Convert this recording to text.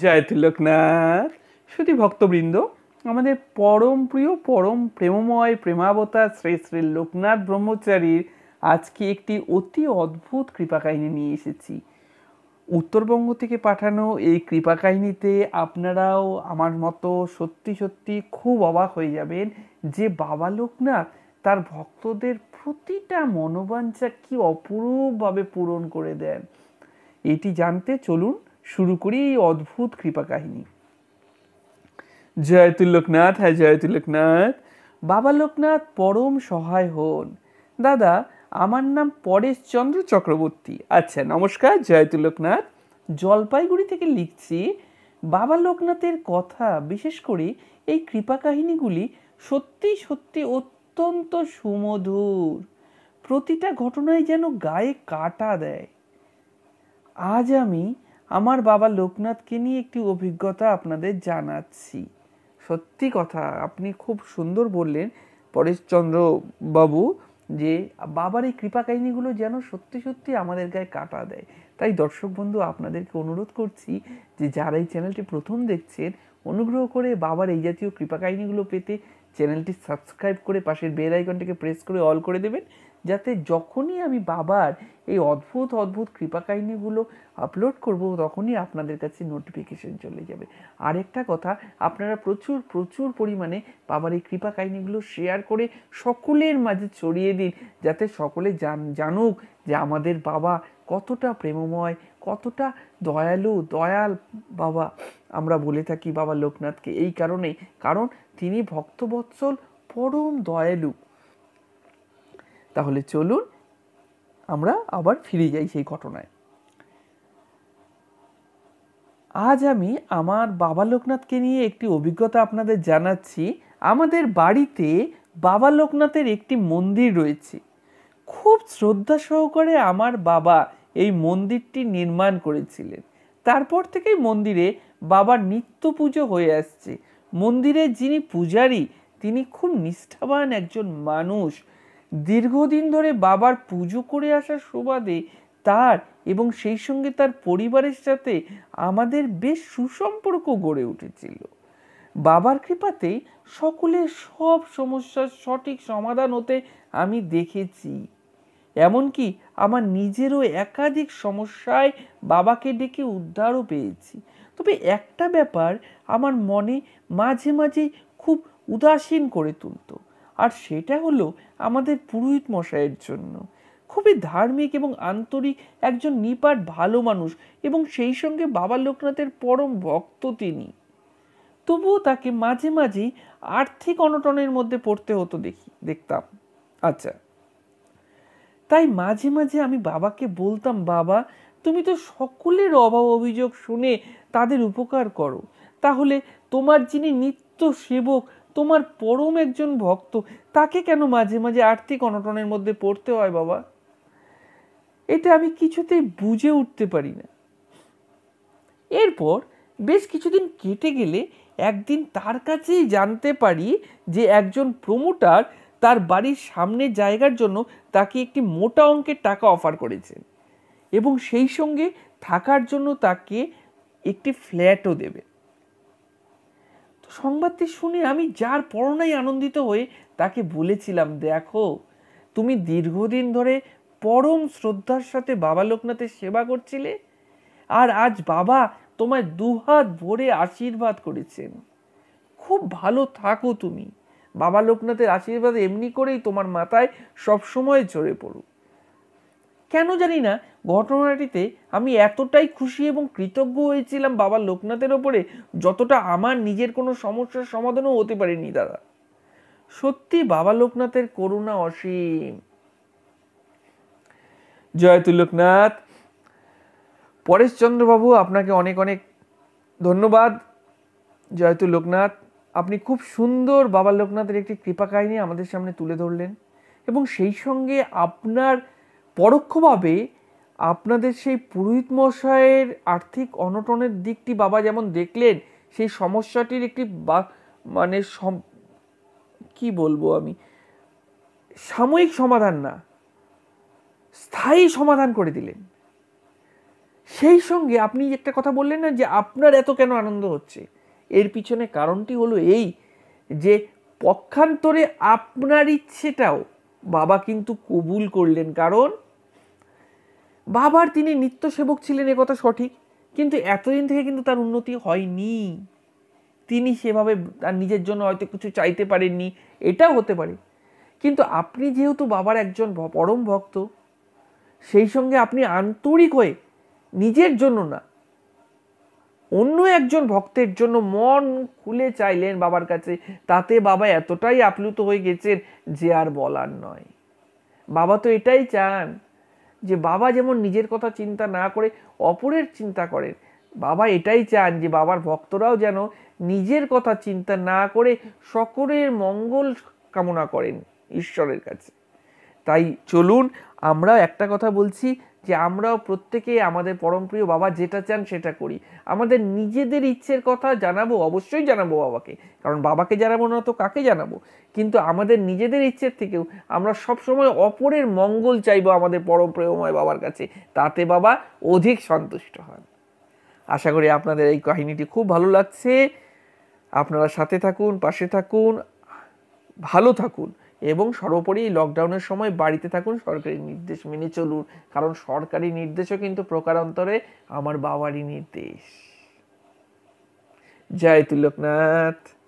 জয় তিলকনাথ শুধু ভক্তবৃন্দ আমাদের পরম প্রিয় পরম প্রেমময় প্রেমাবতার শ্রী শ্রী লোকনাথ ব্রহ্মচারীর আজকে একটি অতি অদ্ভুত কৃপা কাহিনী নিয়ে এসেছি উত্তরবঙ্গ থেকে পাঠানো এই কৃপা কাহিনীতে আপনারাও আমার মতো সত্যি সত্যি খুব অবাক হয়ে যাবেন যে বাবা লোকনাথ তার ভক্তদের প্রতিটা মনোবাঞ্ছা কি অপরূপভাবে পূরণ করে দেন এটি জানতে চলুন শুরু করি এই অদ্ভুত কৃপা কাহিনী জয় লোকনাথ হ্যাঁ জয় লোকনাথ বাবা লোকনাথ পরম সহায় হন দাদা আমার নাম পরেশচন্দ্র চক্রবর্তী আচ্ছা নমস্কার জয় লোকনাথ জলপাইগুড়ি থেকে লিখছি বাবা লোকনাথের কথা বিশেষ করে এই কৃপা কাহিনীগুলি সত্যি সত্যি অত্যন্ত সুমধুর প্রতিটা ঘটনায় যেন গায়ে কাটা দেয় আজ আমি আমার বাবা লোকনাথকে নিয়ে একটি অভিজ্ঞতা আপনাদের জানাচ্ছি সত্যি কথা আপনি খুব সুন্দর বললেন পরেশচন্দ্র বাবু যে বাবার এই কৃপা কাহিনীগুলো যেন সত্যি সত্যি আমাদের গায়ে কাটা দেয় তাই দর্শক বন্ধু আপনাদেরকে অনুরোধ করছি যে যারা এই চ্যানেলটি প্রথম দেখছেন অনুগ্রহ করে বাবার এই জাতীয় কৃপা কাহিনীগুলো পেতে চ্যানেলটি সাবস্ক্রাইব করে পাশের বেল আইকনটিকে প্রেস করে অল করে দেবেন যাতে যখনই আমি বাবার এই অদ্ভুত অদ্ভুত কৃপা কাহিনীগুলো আপলোড করব তখনই আপনাদের কাছে নোটিফিকেশন চলে যাবে আরেকটা কথা আপনারা প্রচুর প্রচুর পরিমাণে বাবার এই কৃপা কাহিনীগুলো শেয়ার করে সকলের মাঝে ছড়িয়ে দিন যাতে সকলে জান জানুক যে আমাদের বাবা কতটা প্রেমময় কতটা দয়ালু দয়াল বাবা আমরা বলে থাকি বাবা লোকনাথকে এই কারণে কারণ তিনি ভক্তবৎসল পরম দয়ালু তাহলে চলুন আমরা আবার ফিরে যাই সেই ঘটনায় আজ আমি আমার বাবা লোকনাথকে নিয়ে একটি অভিজ্ঞতা আপনাদের জানাচ্ছি আমাদের বাড়িতে বাবা লোকনাথের একটি মন্দির রয়েছে খুব শ্রদ্ধা সহকারে আমার বাবা এই মন্দিরটি নির্মাণ করেছিলেন তারপর থেকেই মন্দিরে বাবার নিত্য পুজো হয়ে আসছে মন্দিরে যিনি পূজারী তিনি খুব নিষ্ঠাবান একজন মানুষ দীর্ঘদিন ধরে বাবার পুজো করে আসার সুবাদে তার এবং সেই সঙ্গে তার পরিবারের সাথে আমাদের বেশ সুসম্পর্ক গড়ে উঠেছিল বাবার কৃপাতে সকলের সব সমস্যার সঠিক সমাধান হতে আমি দেখেছি এমনকি আমার নিজেরও একাধিক সমস্যায় বাবাকে ডেকে উদ্ধারও পেয়েছি তবে একটা ব্যাপার আমার মনে মাঝে মাঝে খুব উদাসীন করে তুলত আর সেটা হলো আমাদের পুরোহিত মশাইয়ের জন্য খুবই ধার্মিক এবং আন্তরিক একজন নিপাট ভালো মানুষ এবং সেই সঙ্গে বাবা লোকনাথের পরম ভক্ত তিনি তবুও তাকে মাঝে মাঝেই আর্থিক অনটনের মধ্যে পড়তে হতো দেখি দেখতাম আচ্ছা তাই মাঝে মাঝে আমি বাবাকে বলতাম বাবা তুমি তো সকলের অভাব অভিযোগ শুনে তাদের উপকার করো তাহলে তোমার যিনি নিত্য সেবক তোমার পরম একজন ভক্ত তাকে কেন মাঝে মাঝে আর্থিক অনটনের মধ্যে পড়তে হয় বাবা এটা আমি কিছুতেই বুঝে উঠতে পারি না এরপর বেশ কিছুদিন কেটে গেলে একদিন তার কাছেই জানতে পারি যে একজন প্রমোটার তার বাড়ির সামনে জায়গার জন্য তাকে একটি মোটা অঙ্কের টাকা অফার করেছেন এবং সেই সঙ্গে থাকার জন্য তাকে একটি ফ্ল্যাটও দেবে সংবাদটি শুনে আমি যার পরনাই আনন্দিত হয়ে তাকে বলেছিলাম দেখো তুমি দীর্ঘদিন ধরে পরম শ্রদ্ধার সাথে বাবা লোকনাথের সেবা করছিলে আর আজ বাবা তোমায় দুহাত ভরে আশীর্বাদ করেছেন খুব ভালো থাকো তুমি বাবা লোকনাথের আশীর্বাদ এমনি করেই তোমার মাথায় সবসময় ঝরে পড়ুক কেন জানি না ঘটনাটিতে আমি এতটাই খুশি এবং কৃতজ্ঞ হয়েছিলাম বাবা লোকনাথের ওপরে যতটা আমার নিজের কোনো সমস্যার সমাধানও হতে পারেনি দাদা সত্যি বাবা লোকনাথের করুণা অসীম জয়তু লোকনাথ পরেশচন্দ্রবাবু আপনাকে অনেক অনেক ধন্যবাদ জয়তু লোকনাথ আপনি খুব সুন্দর বাবা লোকনাথের একটি কৃপা কাহিনী আমাদের সামনে তুলে ধরলেন এবং সেই সঙ্গে আপনার পরোক্ষভাবে আপনাদের সেই পুরোহিত মশাইয়ের আর্থিক অনটনের দিকটি বাবা যেমন দেখলেন সেই সমস্যাটির একটি বা মানে সম কী বলবো আমি সাময়িক সমাধান না স্থায়ী সমাধান করে দিলেন সেই সঙ্গে আপনি একটা কথা বললেন না যে আপনার এত কেন আনন্দ হচ্ছে এর পিছনে কারণটি হলো এই যে পক্ষান্তরে আপনার ইচ্ছেটাও বাবা কিন্তু কবুল করলেন কারণ বাবার তিনি নিত্য সেবক ছিলেন এ কথা সঠিক কিন্তু এতদিন থেকে কিন্তু তার উন্নতি হয়নি তিনি সেভাবে তার নিজের জন্য হয়তো কিছু চাইতে পারেননি এটাও হতে পারে কিন্তু আপনি যেহেতু বাবার একজন পরম ভক্ত সেই সঙ্গে আপনি আন্তরিক হয়ে নিজের জন্য না অন্য একজন ভক্তের জন্য মন খুলে চাইলেন বাবার কাছে তাতে বাবা এতটাই আপ্লুত হয়ে গেছেন যে আর বলার নয় বাবা তো এটাই চান যে বাবা যেমন নিজের কথা চিন্তা না করে অপরের চিন্তা করেন বাবা এটাই চান যে বাবার ভক্তরাও যেন নিজের কথা চিন্তা না করে সকলের মঙ্গল কামনা করেন ঈশ্বরের কাছে তাই চলুন আমরা একটা কথা বলছি যে আমরাও প্রত্যেকে আমাদের পরমপ্রিয় বাবা যেটা চান সেটা করি আমাদের নিজেদের ইচ্ছের কথা জানাবো অবশ্যই জানাবো বাবাকে কারণ বাবাকে জানাবো না তো কাকে জানাবো কিন্তু আমাদের নিজেদের ইচ্ছের থেকেও আমরা সবসময় অপরের মঙ্গল চাইবো আমাদের পরমপ্রিয়ময় বাবার কাছে তাতে বাবা অধিক সন্তুষ্ট হন আশা করি আপনাদের এই কাহিনীটি খুব ভালো লাগছে আপনারা সাথে থাকুন পাশে থাকুন ভালো থাকুন এবং সর্বোপরি লকডাউনের সময় বাড়িতে থাকুন সরকারি নির্দেশ মেনে চলুন কারণ সরকারি নির্দেশও কিন্তু প্রকারান্তরে আমার বাবারই নির্দেশ জয় তিলকনাথ